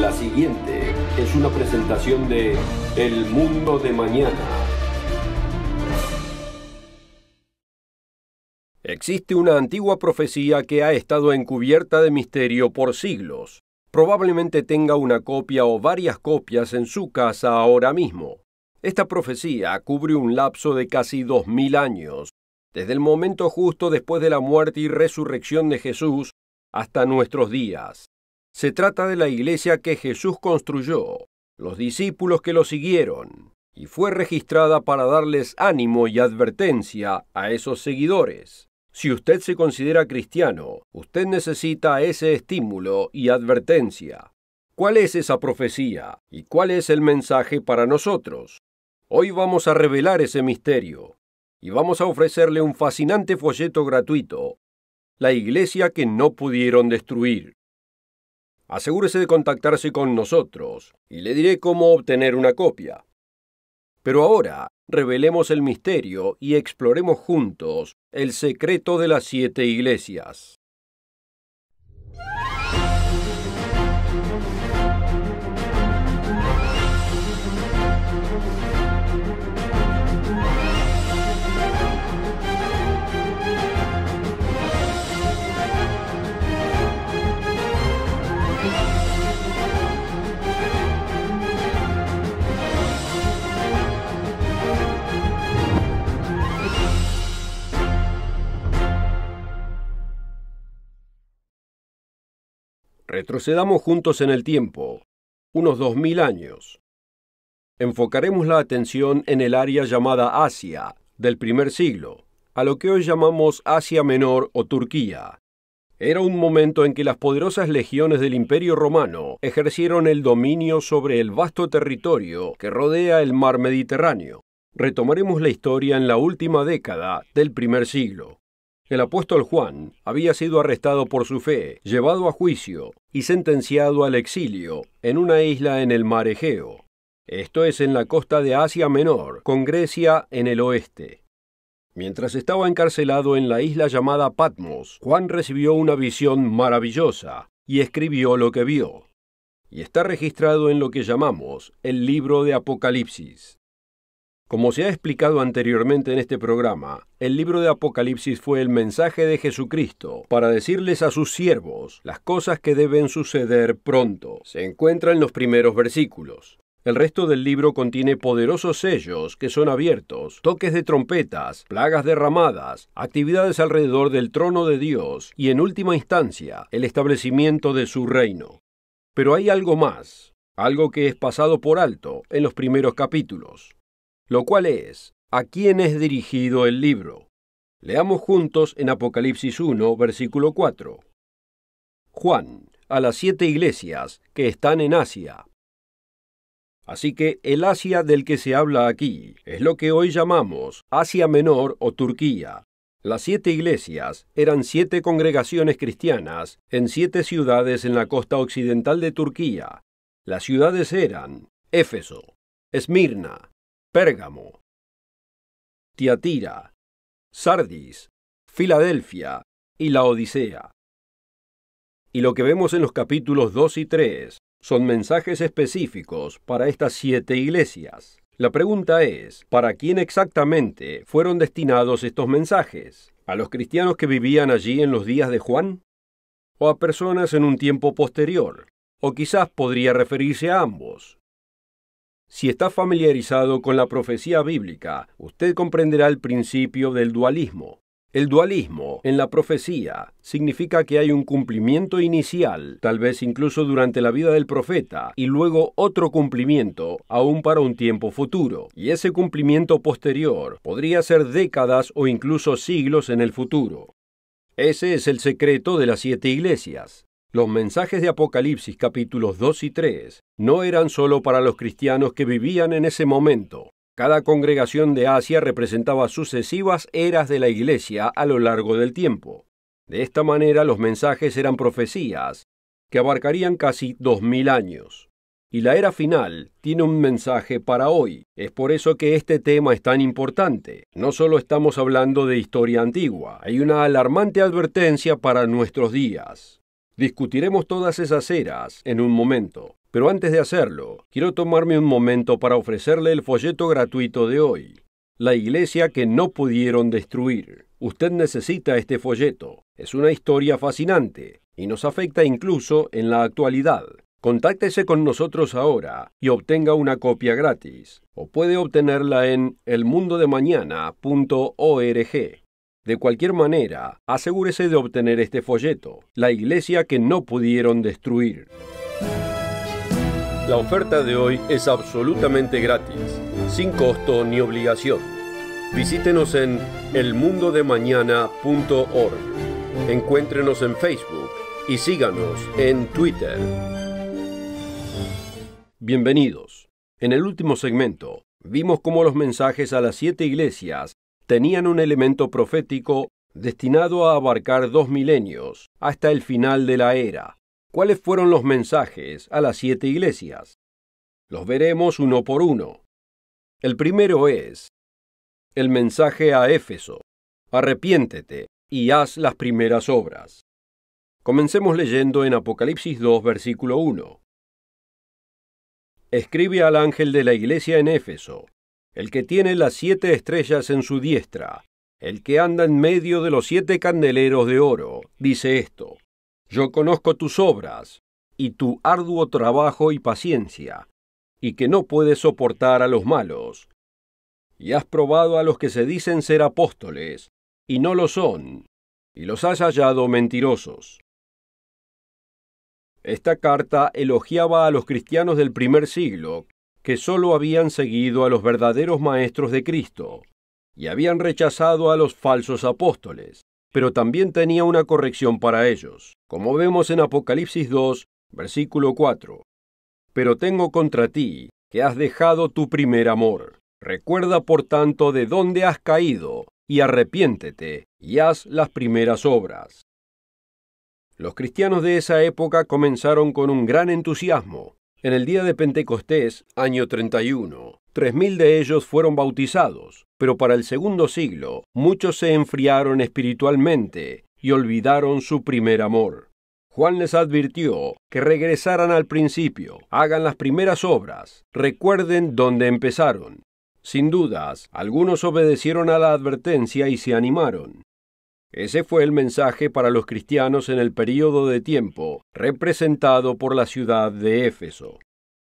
La siguiente es una presentación de El Mundo de Mañana. Existe una antigua profecía que ha estado encubierta de misterio por siglos. Probablemente tenga una copia o varias copias en su casa ahora mismo. Esta profecía cubre un lapso de casi dos años, desde el momento justo después de la muerte y resurrección de Jesús hasta nuestros días. Se trata de la iglesia que Jesús construyó, los discípulos que lo siguieron, y fue registrada para darles ánimo y advertencia a esos seguidores. Si usted se considera cristiano, usted necesita ese estímulo y advertencia. ¿Cuál es esa profecía y cuál es el mensaje para nosotros? Hoy vamos a revelar ese misterio y vamos a ofrecerle un fascinante folleto gratuito, La iglesia que no pudieron destruir. Asegúrese de contactarse con nosotros y le diré cómo obtener una copia. Pero ahora, revelemos el misterio y exploremos juntos el secreto de las siete iglesias. Retrocedamos juntos en el tiempo, unos 2.000 años. Enfocaremos la atención en el área llamada Asia, del primer siglo, a lo que hoy llamamos Asia Menor o Turquía. Era un momento en que las poderosas legiones del Imperio Romano ejercieron el dominio sobre el vasto territorio que rodea el mar Mediterráneo. Retomaremos la historia en la última década del primer siglo. El apóstol Juan había sido arrestado por su fe, llevado a juicio y sentenciado al exilio en una isla en el mar Egeo. Esto es en la costa de Asia Menor, con Grecia en el oeste. Mientras estaba encarcelado en la isla llamada Patmos, Juan recibió una visión maravillosa y escribió lo que vio. Y está registrado en lo que llamamos el libro de Apocalipsis. Como se ha explicado anteriormente en este programa, el libro de Apocalipsis fue el mensaje de Jesucristo para decirles a sus siervos las cosas que deben suceder pronto. Se encuentra en los primeros versículos. El resto del libro contiene poderosos sellos que son abiertos, toques de trompetas, plagas derramadas, actividades alrededor del trono de Dios y en última instancia el establecimiento de su reino. Pero hay algo más, algo que es pasado por alto en los primeros capítulos lo cual es, ¿a quién es dirigido el libro? Leamos juntos en Apocalipsis 1, versículo 4. Juan, a las siete iglesias que están en Asia. Así que el Asia del que se habla aquí es lo que hoy llamamos Asia Menor o Turquía. Las siete iglesias eran siete congregaciones cristianas en siete ciudades en la costa occidental de Turquía. Las ciudades eran Éfeso, Esmirna, Pérgamo, Tiatira, Sardis, Filadelfia y la Odisea. Y lo que vemos en los capítulos 2 y 3 son mensajes específicos para estas siete iglesias. La pregunta es, ¿para quién exactamente fueron destinados estos mensajes? ¿A los cristianos que vivían allí en los días de Juan? ¿O a personas en un tiempo posterior? ¿O quizás podría referirse a ambos? Si está familiarizado con la profecía bíblica, usted comprenderá el principio del dualismo. El dualismo en la profecía significa que hay un cumplimiento inicial, tal vez incluso durante la vida del profeta, y luego otro cumplimiento, aún para un tiempo futuro. Y ese cumplimiento posterior podría ser décadas o incluso siglos en el futuro. Ese es el secreto de las siete iglesias. Los mensajes de Apocalipsis capítulos 2 y 3 no eran solo para los cristianos que vivían en ese momento. Cada congregación de Asia representaba sucesivas eras de la iglesia a lo largo del tiempo. De esta manera los mensajes eran profecías que abarcarían casi 2000 años. Y la era final tiene un mensaje para hoy. Es por eso que este tema es tan importante. No solo estamos hablando de historia antigua, hay una alarmante advertencia para nuestros días. Discutiremos todas esas eras en un momento, pero antes de hacerlo, quiero tomarme un momento para ofrecerle el folleto gratuito de hoy. La iglesia que no pudieron destruir. Usted necesita este folleto. Es una historia fascinante y nos afecta incluso en la actualidad. Contáctese con nosotros ahora y obtenga una copia gratis o puede obtenerla en elmundodemañana.org. De cualquier manera, asegúrese de obtener este folleto, La iglesia que no pudieron destruir. La oferta de hoy es absolutamente gratis, sin costo ni obligación. Visítenos en elmundodemañana.org. Encuéntrenos en Facebook y síganos en Twitter. Bienvenidos. En el último segmento, vimos cómo los mensajes a las siete iglesias tenían un elemento profético destinado a abarcar dos milenios, hasta el final de la era. ¿Cuáles fueron los mensajes a las siete iglesias? Los veremos uno por uno. El primero es el mensaje a Éfeso, arrepiéntete y haz las primeras obras. Comencemos leyendo en Apocalipsis 2, versículo 1. Escribe al ángel de la iglesia en Éfeso, el que tiene las siete estrellas en su diestra, el que anda en medio de los siete candeleros de oro, dice esto, yo conozco tus obras, y tu arduo trabajo y paciencia, y que no puedes soportar a los malos. Y has probado a los que se dicen ser apóstoles, y no lo son, y los has hallado mentirosos. Esta carta elogiaba a los cristianos del primer siglo que sólo habían seguido a los verdaderos maestros de Cristo y habían rechazado a los falsos apóstoles, pero también tenía una corrección para ellos, como vemos en Apocalipsis 2, versículo 4. Pero tengo contra ti que has dejado tu primer amor. Recuerda, por tanto, de dónde has caído, y arrepiéntete, y haz las primeras obras. Los cristianos de esa época comenzaron con un gran entusiasmo, en el día de Pentecostés, año 31, tres mil de ellos fueron bautizados, pero para el segundo siglo muchos se enfriaron espiritualmente y olvidaron su primer amor. Juan les advirtió que regresaran al principio, hagan las primeras obras, recuerden dónde empezaron. Sin dudas, algunos obedecieron a la advertencia y se animaron, ese fue el mensaje para los cristianos en el período de tiempo representado por la ciudad de Éfeso.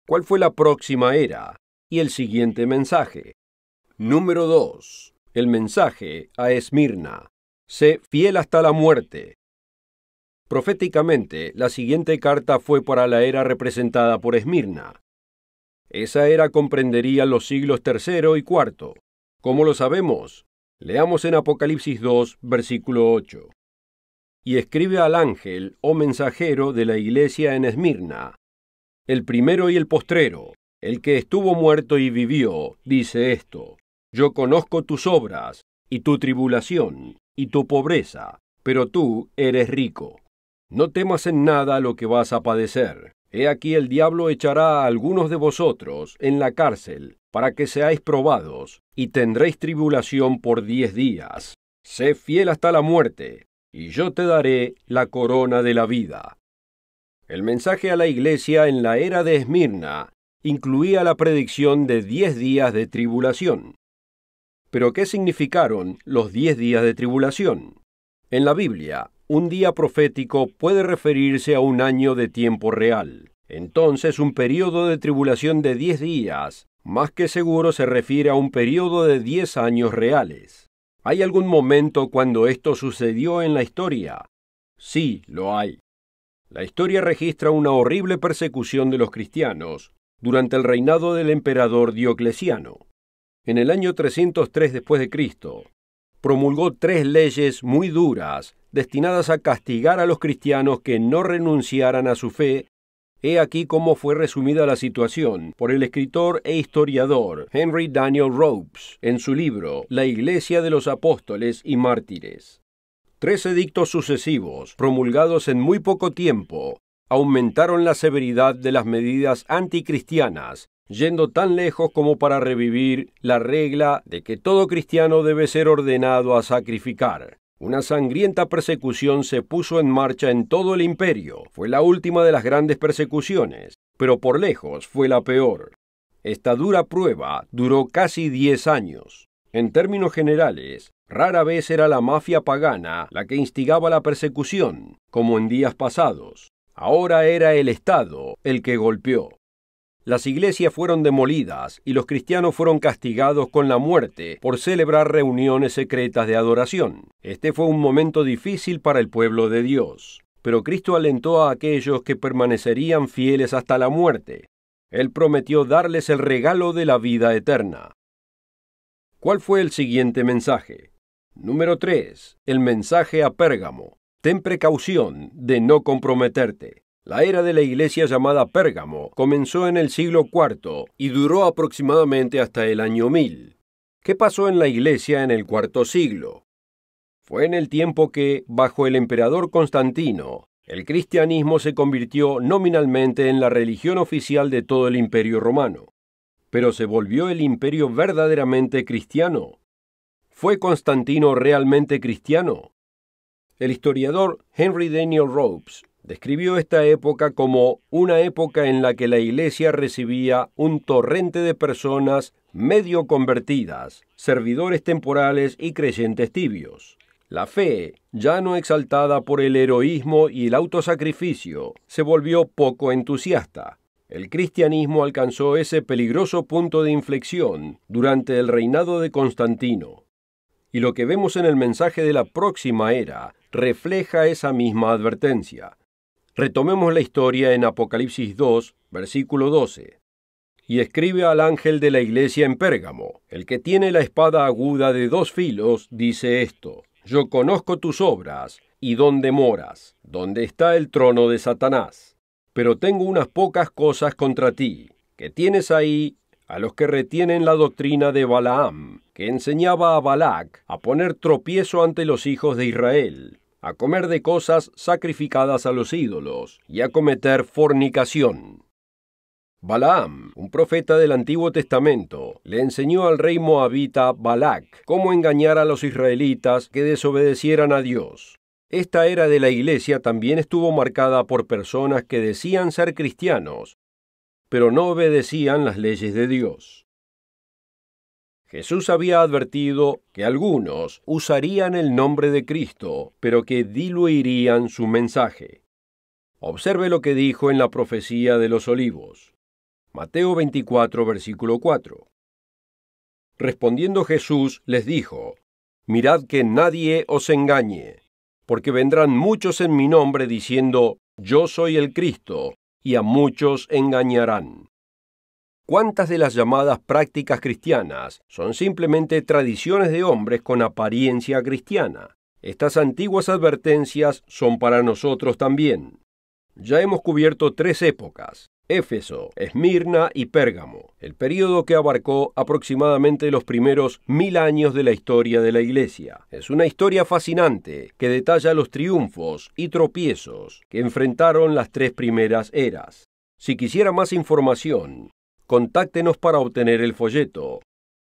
¿Cuál fue la próxima era? Y el siguiente mensaje. Número 2. El mensaje a Esmirna. Sé fiel hasta la muerte. Proféticamente, la siguiente carta fue para la era representada por Esmirna. Esa era comprendería los siglos III y IV. ¿Cómo lo sabemos, Leamos en Apocalipsis 2, versículo 8. Y escribe al ángel o oh mensajero de la iglesia en Esmirna, el primero y el postrero, el que estuvo muerto y vivió, dice esto, yo conozco tus obras, y tu tribulación, y tu pobreza, pero tú eres rico. No temas en nada lo que vas a padecer. He aquí el diablo echará a algunos de vosotros en la cárcel, para que seáis probados, y tendréis tribulación por diez días. Sé fiel hasta la muerte, y yo te daré la corona de la vida. El mensaje a la iglesia en la era de Esmirna incluía la predicción de diez días de tribulación. Pero ¿qué significaron los diez días de tribulación? En la Biblia, un día profético puede referirse a un año de tiempo real. Entonces, un periodo de tribulación de diez días, más que seguro se refiere a un periodo de diez años reales. ¿Hay algún momento cuando esto sucedió en la historia? Sí, lo hay. La historia registra una horrible persecución de los cristianos durante el reinado del emperador Diocleciano. En el año 303 después de Cristo, promulgó tres leyes muy duras destinadas a castigar a los cristianos que no renunciaran a su fe. He aquí cómo fue resumida la situación por el escritor e historiador Henry Daniel Ropes en su libro La Iglesia de los Apóstoles y Mártires. Tres edictos sucesivos, promulgados en muy poco tiempo, aumentaron la severidad de las medidas anticristianas yendo tan lejos como para revivir la regla de que todo cristiano debe ser ordenado a sacrificar. Una sangrienta persecución se puso en marcha en todo el imperio. Fue la última de las grandes persecuciones, pero por lejos fue la peor. Esta dura prueba duró casi 10 años. En términos generales, rara vez era la mafia pagana la que instigaba la persecución, como en días pasados. Ahora era el Estado el que golpeó. Las iglesias fueron demolidas y los cristianos fueron castigados con la muerte por celebrar reuniones secretas de adoración. Este fue un momento difícil para el pueblo de Dios, pero Cristo alentó a aquellos que permanecerían fieles hasta la muerte. Él prometió darles el regalo de la vida eterna. ¿Cuál fue el siguiente mensaje? Número 3. El mensaje a Pérgamo. Ten precaución de no comprometerte. La era de la iglesia llamada Pérgamo comenzó en el siglo IV y duró aproximadamente hasta el año 1000. ¿Qué pasó en la iglesia en el cuarto siglo? Fue en el tiempo que, bajo el emperador Constantino, el cristianismo se convirtió nominalmente en la religión oficial de todo el imperio romano. Pero se volvió el imperio verdaderamente cristiano. ¿Fue Constantino realmente cristiano? El historiador Henry Daniel Ropes describió esta época como una época en la que la Iglesia recibía un torrente de personas medio convertidas, servidores temporales y creyentes tibios. La fe, ya no exaltada por el heroísmo y el autosacrificio, se volvió poco entusiasta. El cristianismo alcanzó ese peligroso punto de inflexión durante el reinado de Constantino. Y lo que vemos en el mensaje de la próxima era refleja esa misma advertencia. Retomemos la historia en Apocalipsis 2, versículo 12. Y escribe al ángel de la iglesia en Pérgamo, el que tiene la espada aguda de dos filos, dice esto, yo conozco tus obras y dónde moras, donde está el trono de Satanás. Pero tengo unas pocas cosas contra ti, que tienes ahí a los que retienen la doctrina de Balaam, que enseñaba a Balac a poner tropiezo ante los hijos de Israel, a comer de cosas sacrificadas a los ídolos y a cometer fornicación. Balaam, un profeta del Antiguo Testamento, le enseñó al rey moabita Balak cómo engañar a los israelitas que desobedecieran a Dios. Esta era de la iglesia también estuvo marcada por personas que decían ser cristianos, pero no obedecían las leyes de Dios. Jesús había advertido que algunos usarían el nombre de Cristo, pero que diluirían su mensaje. Observe lo que dijo en la profecía de los olivos. Mateo 24, versículo 4. Respondiendo Jesús les dijo, Mirad que nadie os engañe, porque vendrán muchos en mi nombre diciendo, Yo soy el Cristo, y a muchos engañarán. ¿Cuántas de las llamadas prácticas cristianas son simplemente tradiciones de hombres con apariencia cristiana? Estas antiguas advertencias son para nosotros también. Ya hemos cubierto tres épocas, Éfeso, Esmirna y Pérgamo, el periodo que abarcó aproximadamente los primeros mil años de la historia de la Iglesia. Es una historia fascinante que detalla los triunfos y tropiezos que enfrentaron las tres primeras eras. Si quisiera más información, contáctenos para obtener el folleto.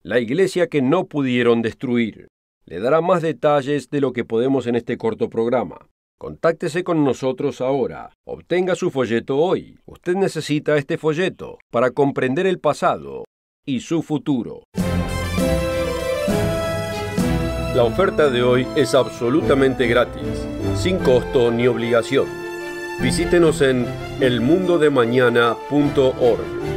La iglesia que no pudieron destruir. Le dará más detalles de lo que podemos en este corto programa. Contáctese con nosotros ahora. Obtenga su folleto hoy. Usted necesita este folleto para comprender el pasado y su futuro. La oferta de hoy es absolutamente gratis, sin costo ni obligación. Visítenos en elmundodemañana.org.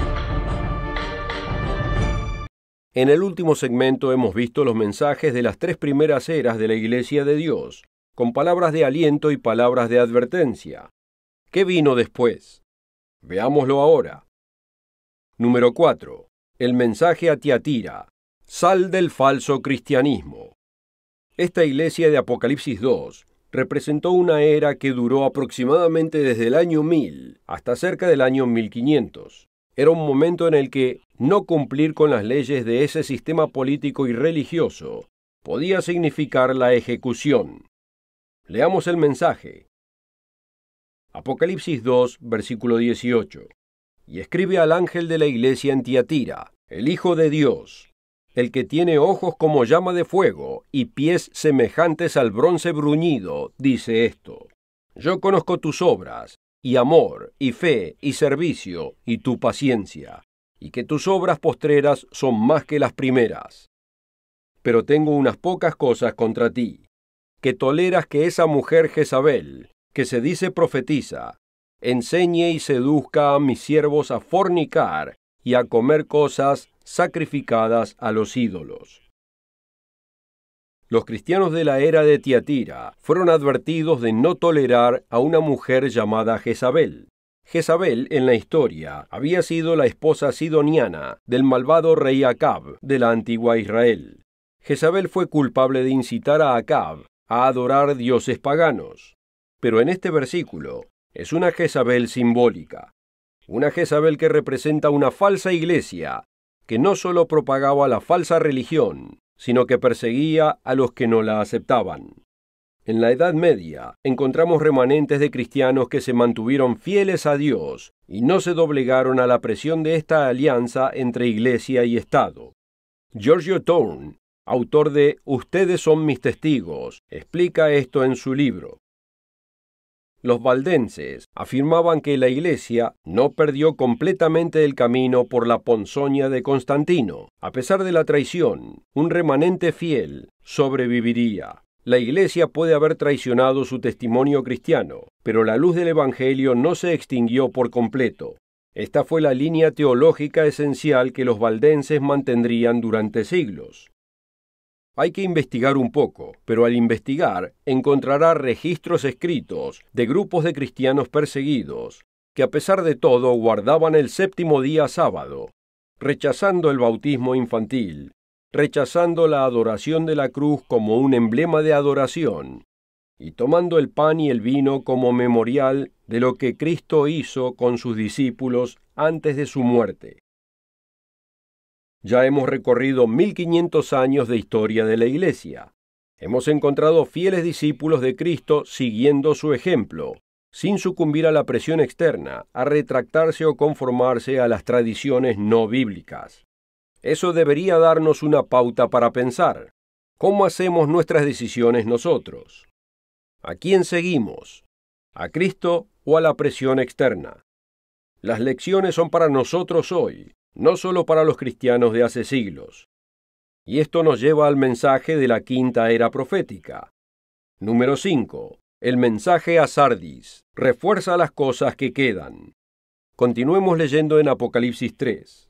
en el último segmento hemos visto los mensajes de las tres primeras eras de la Iglesia de Dios, con palabras de aliento y palabras de advertencia. ¿Qué vino después? Veámoslo ahora. Número 4. El mensaje a Tiatira. Sal del falso cristianismo. Esta iglesia de Apocalipsis 2 representó una era que duró aproximadamente desde el año 1000 hasta cerca del año 1500 era un momento en el que no cumplir con las leyes de ese sistema político y religioso podía significar la ejecución. Leamos el mensaje. Apocalipsis 2, versículo 18. Y escribe al ángel de la iglesia en Tiatira, el Hijo de Dios, el que tiene ojos como llama de fuego y pies semejantes al bronce bruñido, dice esto. Yo conozco tus obras, y amor, y fe, y servicio, y tu paciencia, y que tus obras postreras son más que las primeras. Pero tengo unas pocas cosas contra ti, que toleras que esa mujer Jezabel, que se dice profetiza, enseñe y seduzca a mis siervos a fornicar y a comer cosas sacrificadas a los ídolos los cristianos de la era de Tiatira fueron advertidos de no tolerar a una mujer llamada Jezabel. Jezabel en la historia había sido la esposa sidoniana del malvado rey Acab de la antigua Israel. Jezabel fue culpable de incitar a Acab a adorar dioses paganos. Pero en este versículo es una Jezabel simbólica, una Jezabel que representa una falsa iglesia que no solo propagaba la falsa religión, sino que perseguía a los que no la aceptaban. En la Edad Media encontramos remanentes de cristianos que se mantuvieron fieles a Dios y no se doblegaron a la presión de esta alianza entre Iglesia y Estado. Giorgio Thorne, autor de Ustedes son mis testigos, explica esto en su libro. Los valdenses afirmaban que la Iglesia no perdió completamente el camino por la ponzoña de Constantino. A pesar de la traición, un remanente fiel sobreviviría. La Iglesia puede haber traicionado su testimonio cristiano, pero la luz del Evangelio no se extinguió por completo. Esta fue la línea teológica esencial que los valdenses mantendrían durante siglos. Hay que investigar un poco, pero al investigar encontrará registros escritos de grupos de cristianos perseguidos, que a pesar de todo guardaban el séptimo día sábado, rechazando el bautismo infantil, rechazando la adoración de la cruz como un emblema de adoración, y tomando el pan y el vino como memorial de lo que Cristo hizo con sus discípulos antes de su muerte. Ya hemos recorrido 1500 años de historia de la Iglesia. Hemos encontrado fieles discípulos de Cristo siguiendo su ejemplo, sin sucumbir a la presión externa, a retractarse o conformarse a las tradiciones no bíblicas. Eso debería darnos una pauta para pensar. ¿Cómo hacemos nuestras decisiones nosotros? ¿A quién seguimos? ¿A Cristo o a la presión externa? Las lecciones son para nosotros hoy, no solo para los cristianos de hace siglos. Y esto nos lleva al mensaje de la quinta era profética. Número 5. El mensaje a Sardis refuerza las cosas que quedan. Continuemos leyendo en Apocalipsis 3.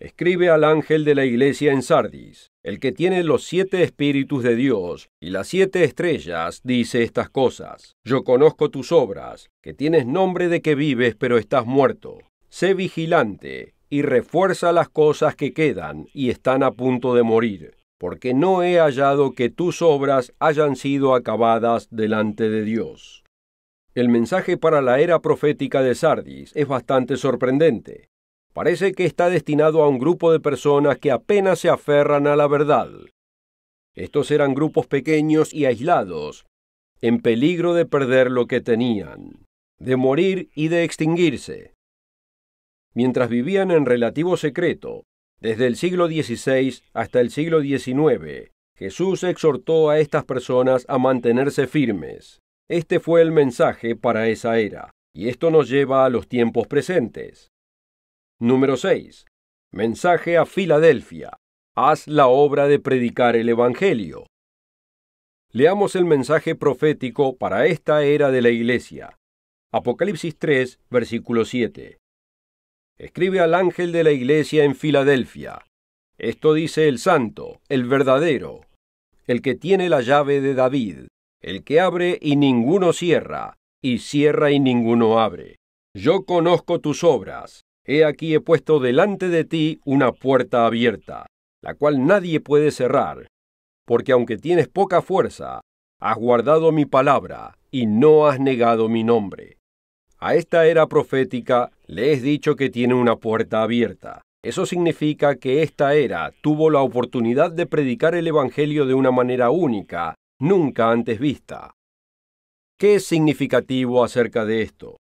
Escribe al ángel de la iglesia en Sardis, el que tiene los siete espíritus de Dios y las siete estrellas, dice estas cosas. Yo conozco tus obras, que tienes nombre de que vives pero estás muerto. Sé vigilante y refuerza las cosas que quedan y están a punto de morir, porque no he hallado que tus obras hayan sido acabadas delante de Dios. El mensaje para la era profética de Sardis es bastante sorprendente. Parece que está destinado a un grupo de personas que apenas se aferran a la verdad. Estos eran grupos pequeños y aislados, en peligro de perder lo que tenían, de morir y de extinguirse mientras vivían en relativo secreto. Desde el siglo XVI hasta el siglo XIX, Jesús exhortó a estas personas a mantenerse firmes. Este fue el mensaje para esa era, y esto nos lleva a los tiempos presentes. Número 6. Mensaje a Filadelfia. Haz la obra de predicar el Evangelio. Leamos el mensaje profético para esta era de la Iglesia. Apocalipsis 3, versículo 7. Escribe al ángel de la iglesia en Filadelfia. Esto dice el santo, el verdadero, el que tiene la llave de David, el que abre y ninguno cierra, y cierra y ninguno abre. Yo conozco tus obras. He aquí he puesto delante de ti una puerta abierta, la cual nadie puede cerrar, porque aunque tienes poca fuerza, has guardado mi palabra y no has negado mi nombre. A esta era profética le es dicho que tiene una puerta abierta. Eso significa que esta era tuvo la oportunidad de predicar el Evangelio de una manera única, nunca antes vista. ¿Qué es significativo acerca de esto?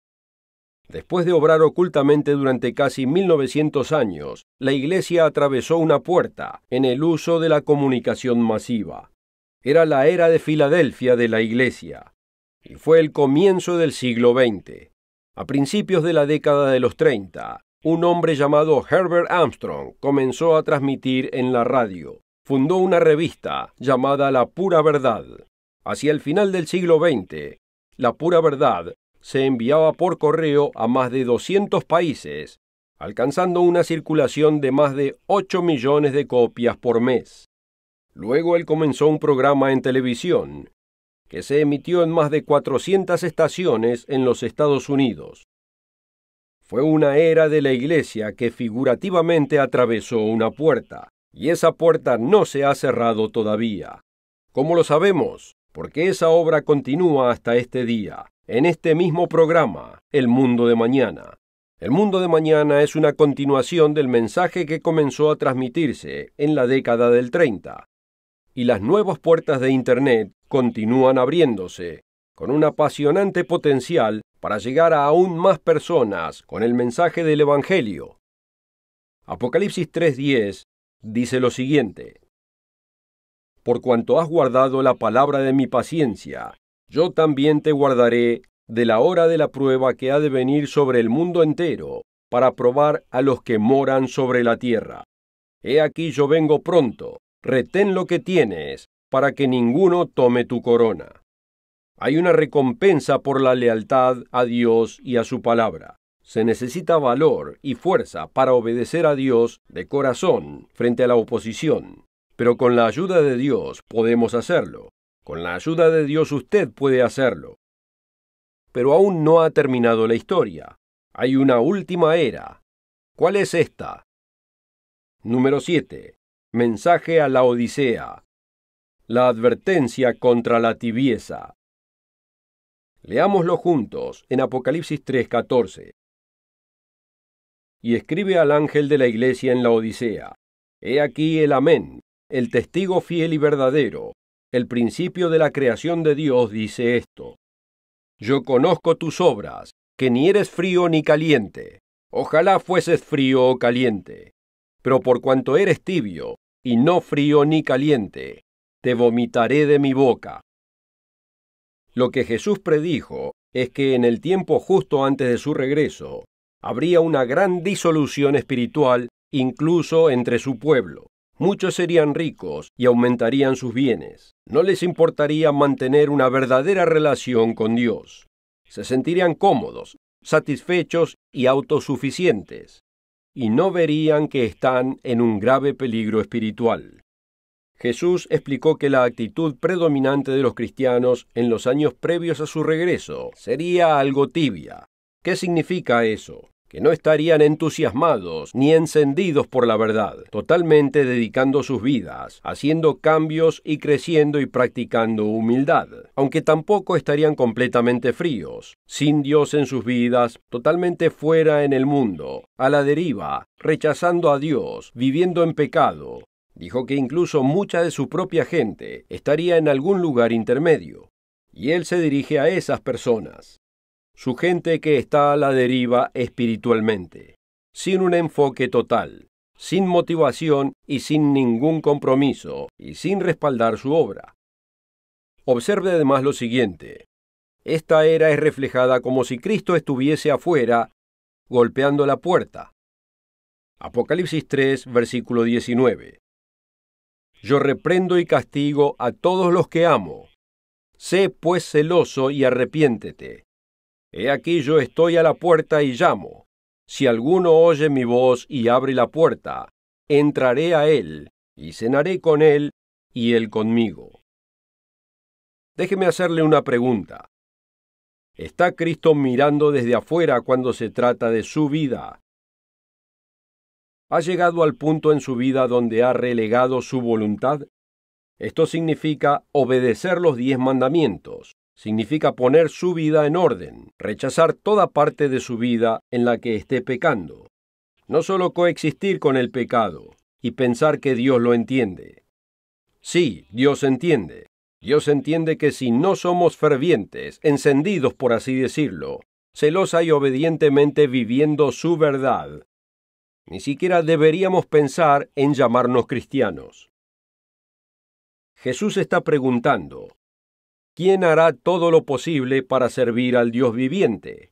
Después de obrar ocultamente durante casi 1900 años, la Iglesia atravesó una puerta en el uso de la comunicación masiva. Era la era de Filadelfia de la Iglesia, y fue el comienzo del siglo XX. A principios de la década de los 30, un hombre llamado Herbert Armstrong comenzó a transmitir en la radio. Fundó una revista llamada La Pura Verdad. Hacia el final del siglo XX, La Pura Verdad se enviaba por correo a más de 200 países, alcanzando una circulación de más de 8 millones de copias por mes. Luego él comenzó un programa en televisión que se emitió en más de 400 estaciones en los Estados Unidos. Fue una era de la Iglesia que figurativamente atravesó una puerta, y esa puerta no se ha cerrado todavía. ¿Cómo lo sabemos? Porque esa obra continúa hasta este día, en este mismo programa, El Mundo de Mañana. El Mundo de Mañana es una continuación del mensaje que comenzó a transmitirse en la década del 30 y las nuevas puertas de Internet continúan abriéndose, con un apasionante potencial para llegar a aún más personas con el mensaje del Evangelio. Apocalipsis 3.10 dice lo siguiente. Por cuanto has guardado la palabra de mi paciencia, yo también te guardaré de la hora de la prueba que ha de venir sobre el mundo entero, para probar a los que moran sobre la tierra. He aquí yo vengo pronto retén lo que tienes, para que ninguno tome tu corona. Hay una recompensa por la lealtad a Dios y a su palabra. Se necesita valor y fuerza para obedecer a Dios de corazón frente a la oposición. Pero con la ayuda de Dios podemos hacerlo. Con la ayuda de Dios usted puede hacerlo. Pero aún no ha terminado la historia. Hay una última era. ¿Cuál es esta? Número 7 mensaje a la Odisea, la advertencia contra la tibieza. Leámoslo juntos en Apocalipsis 3:14. Y escribe al ángel de la iglesia en la Odisea, He aquí el amén, el testigo fiel y verdadero, el principio de la creación de Dios dice esto. Yo conozco tus obras, que ni eres frío ni caliente. Ojalá fueses frío o caliente. Pero por cuanto eres tibio y no frío ni caliente, te vomitaré de mi boca. Lo que Jesús predijo es que en el tiempo justo antes de su regreso, habría una gran disolución espiritual incluso entre su pueblo. Muchos serían ricos y aumentarían sus bienes. No les importaría mantener una verdadera relación con Dios. Se sentirían cómodos, satisfechos y autosuficientes y no verían que están en un grave peligro espiritual. Jesús explicó que la actitud predominante de los cristianos en los años previos a su regreso sería algo tibia. ¿Qué significa eso? que no estarían entusiasmados ni encendidos por la verdad, totalmente dedicando sus vidas, haciendo cambios y creciendo y practicando humildad, aunque tampoco estarían completamente fríos, sin Dios en sus vidas, totalmente fuera en el mundo, a la deriva, rechazando a Dios, viviendo en pecado. Dijo que incluso mucha de su propia gente estaría en algún lugar intermedio. Y él se dirige a esas personas su gente que está a la deriva espiritualmente, sin un enfoque total, sin motivación y sin ningún compromiso, y sin respaldar su obra. Observe además lo siguiente. Esta era es reflejada como si Cristo estuviese afuera, golpeando la puerta. Apocalipsis 3, versículo 19. Yo reprendo y castigo a todos los que amo. Sé pues celoso y arrepiéntete. He aquí yo estoy a la puerta y llamo. Si alguno oye mi voz y abre la puerta, entraré a él y cenaré con él y él conmigo. Déjeme hacerle una pregunta. ¿Está Cristo mirando desde afuera cuando se trata de su vida? ¿Ha llegado al punto en su vida donde ha relegado su voluntad? Esto significa obedecer los diez mandamientos, significa poner su vida en orden, rechazar toda parte de su vida en la que esté pecando. No solo coexistir con el pecado y pensar que Dios lo entiende. Sí, Dios entiende. Dios entiende que si no somos fervientes, encendidos por así decirlo, celosa y obedientemente viviendo su verdad, ni siquiera deberíamos pensar en llamarnos cristianos. Jesús está preguntando, ¿Quién hará todo lo posible para servir al Dios viviente.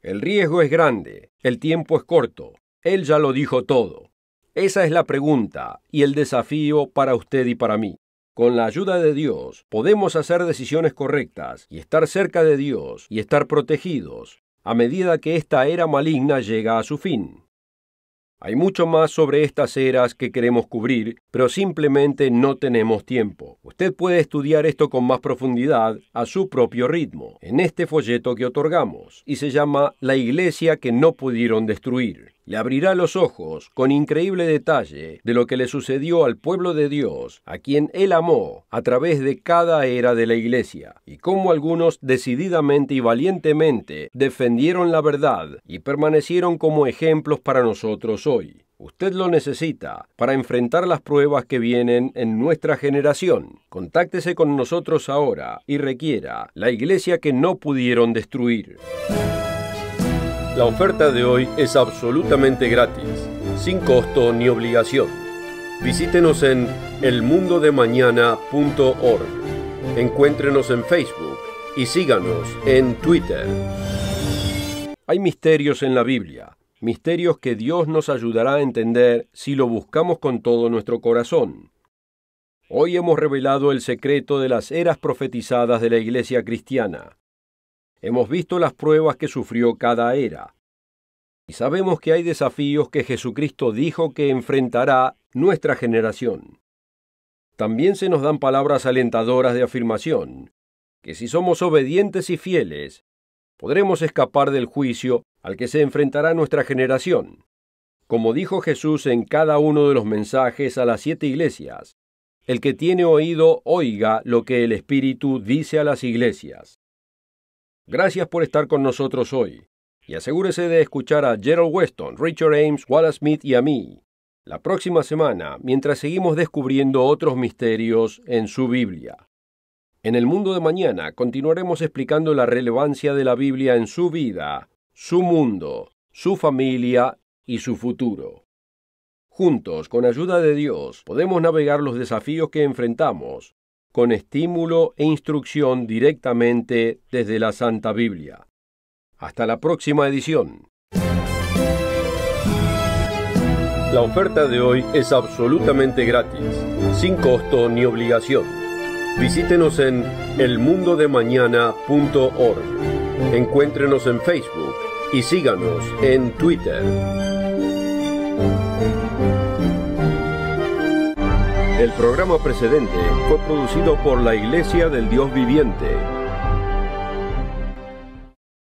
El riesgo es grande, el tiempo es corto, él ya lo dijo todo. Esa es la pregunta y el desafío para usted y para mí. Con la ayuda de Dios podemos hacer decisiones correctas y estar cerca de Dios y estar protegidos a medida que esta era maligna llega a su fin. Hay mucho más sobre estas eras que queremos cubrir, pero simplemente no tenemos tiempo. Usted puede estudiar esto con más profundidad a su propio ritmo en este folleto que otorgamos y se llama La iglesia que no pudieron destruir le abrirá los ojos con increíble detalle de lo que le sucedió al pueblo de Dios, a quien él amó a través de cada era de la iglesia, y cómo algunos decididamente y valientemente defendieron la verdad y permanecieron como ejemplos para nosotros hoy. Usted lo necesita para enfrentar las pruebas que vienen en nuestra generación. Contáctese con nosotros ahora y requiera la iglesia que no pudieron destruir. La oferta de hoy es absolutamente gratis, sin costo ni obligación. Visítenos en elmundodemañana.org. Encuéntrenos en Facebook y síganos en Twitter. Hay misterios en la Biblia, misterios que Dios nos ayudará a entender si lo buscamos con todo nuestro corazón. Hoy hemos revelado el secreto de las eras profetizadas de la Iglesia cristiana. Hemos visto las pruebas que sufrió cada era. Y sabemos que hay desafíos que Jesucristo dijo que enfrentará nuestra generación. También se nos dan palabras alentadoras de afirmación, que si somos obedientes y fieles, podremos escapar del juicio al que se enfrentará nuestra generación, como dijo Jesús en cada uno de los mensajes a las siete iglesias. El que tiene oído, oiga lo que el Espíritu dice a las iglesias. Gracias por estar con nosotros hoy. Y asegúrese de escuchar a Gerald Weston, Richard Ames, Wallace Smith y a mí la próxima semana mientras seguimos descubriendo otros misterios en su Biblia. En el mundo de mañana continuaremos explicando la relevancia de la Biblia en su vida, su mundo, su familia y su futuro. Juntos, con ayuda de Dios, podemos navegar los desafíos que enfrentamos con estímulo e instrucción directamente desde la Santa Biblia. Hasta la próxima edición. La oferta de hoy es absolutamente gratis, sin costo ni obligación. Visítenos en elmundodemañana.org. Encuéntrenos en Facebook y síganos en Twitter. El programa precedente fue producido por la Iglesia del Dios Viviente